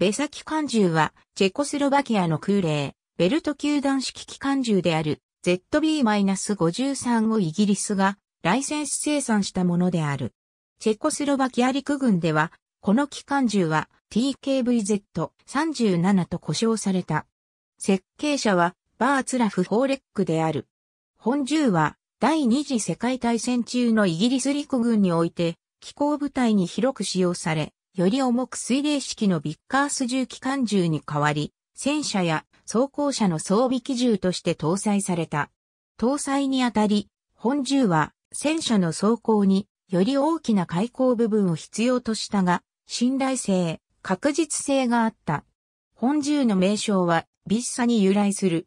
ベサ機関銃は、チェコスロバキアの空冷、ベルト球団式機関銃である ZB-53 をイギリスがライセンス生産したものである。チェコスロバキア陸軍では、この機関銃は TKVZ37 と呼称された。設計者はバーツラフ・ホーレックである。本銃は第二次世界大戦中のイギリス陸軍において、機構部隊に広く使用され、より重く水冷式のビッカース重機関銃に代わり、戦車や装甲車の装備機銃として搭載された。搭載にあたり、本銃は戦車の装甲により大きな開口部分を必要としたが、信頼性、確実性があった。本銃の名称はビッサに由来する。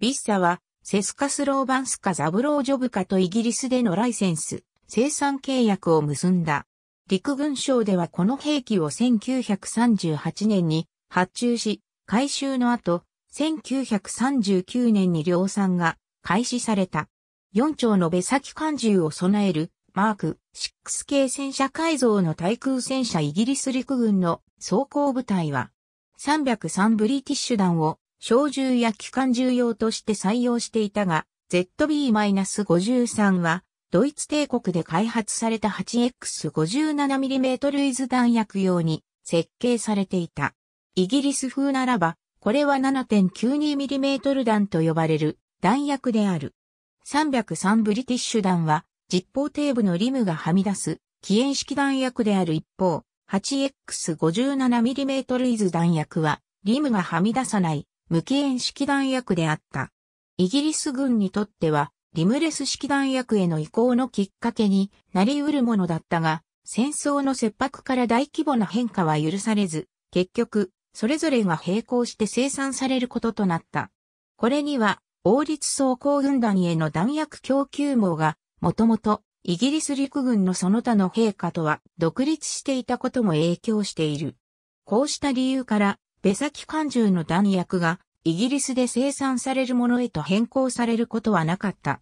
ビッサはセスカスローバンスカザブロージョブカとイギリスでのライセンス、生産契約を結んだ。陸軍省ではこの兵器を1938年に発注し、回収の後、1939年に量産が開始された。4丁のべ先艦銃を備えるマーク6系戦車改造の対空戦車イギリス陸軍の装甲部隊は303ブリティッシュ弾を小銃や機関銃用として採用していたが ZB-53 はドイツ帝国で開発された 8X57mm ルイズ弾薬用に設計されていた。イギリス風ならば、これは 7.92mm 弾と呼ばれる弾薬である。303ブリティッシュ弾は、実砲底部のリムがはみ出す、起煙式弾薬である一方、8X57mm ルイズ弾薬は、リムがはみ出さない、無起煙式弾薬であった。イギリス軍にとっては、リムレス式弾薬への移行のきっかけになり得るものだったが、戦争の切迫から大規模な変化は許されず、結局、それぞれが並行して生産されることとなった。これには、王立装甲軍団への弾薬供給網が、もともと、イギリス陸軍のその他の陛下とは独立していたことも影響している。こうした理由から、ベサキ艦銃の弾薬がイギリスで生産されるものへと変更されることはなかった。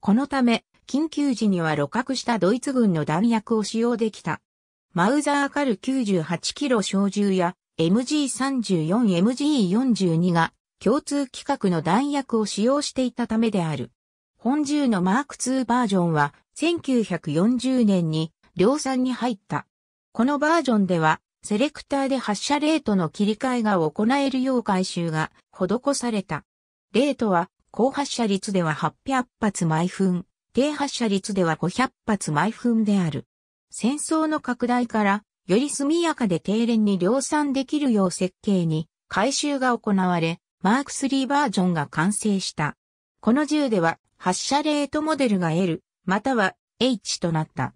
このため、緊急時には露獲したドイツ軍の弾薬を使用できた。マウザーカル98キロ小銃や MG34、MG42 が共通規格の弾薬を使用していたためである。本銃のマーク2バージョンは1940年に量産に入った。このバージョンではセレクターで発射レートの切り替えが行えるよう改修が施された。レートは、高発射率では800発毎分、低発射率では500発毎分である。戦争の拡大から、より速やかで低電に量産できるよう設計に改修が行われ、マーク3バージョンが完成した。この銃では発射レートモデルが L、または H となった。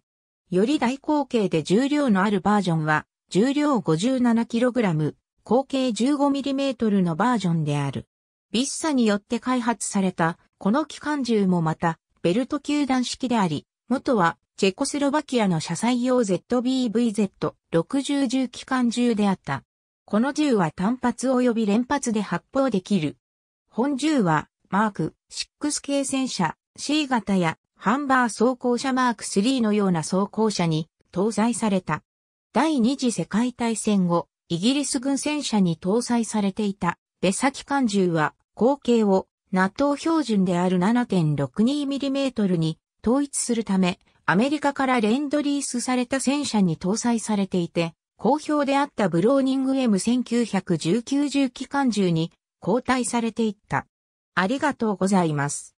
より大口径で重量のあるバージョンは、重量 57kg、合計 15mm のバージョンである。ビッサによって開発された、この機関銃もまた、ベルト球団式であり、元は、チェコスロバキアの車載用 ZBVZ60 銃機関銃であった。この銃は単発及び連発で発砲できる。本銃は、マーク6系戦車 C 型やハンバー装甲車マーク3のような装甲車に搭載された。第二次世界大戦後、イギリス軍戦車に搭載されていた、出先艦銃は、口径を NATO 標準である 7.62mm に統一するため、アメリカからレンドリースされた戦車に搭載されていて、好評であったブローニング M1919 重機関銃に交代されていった。ありがとうございます。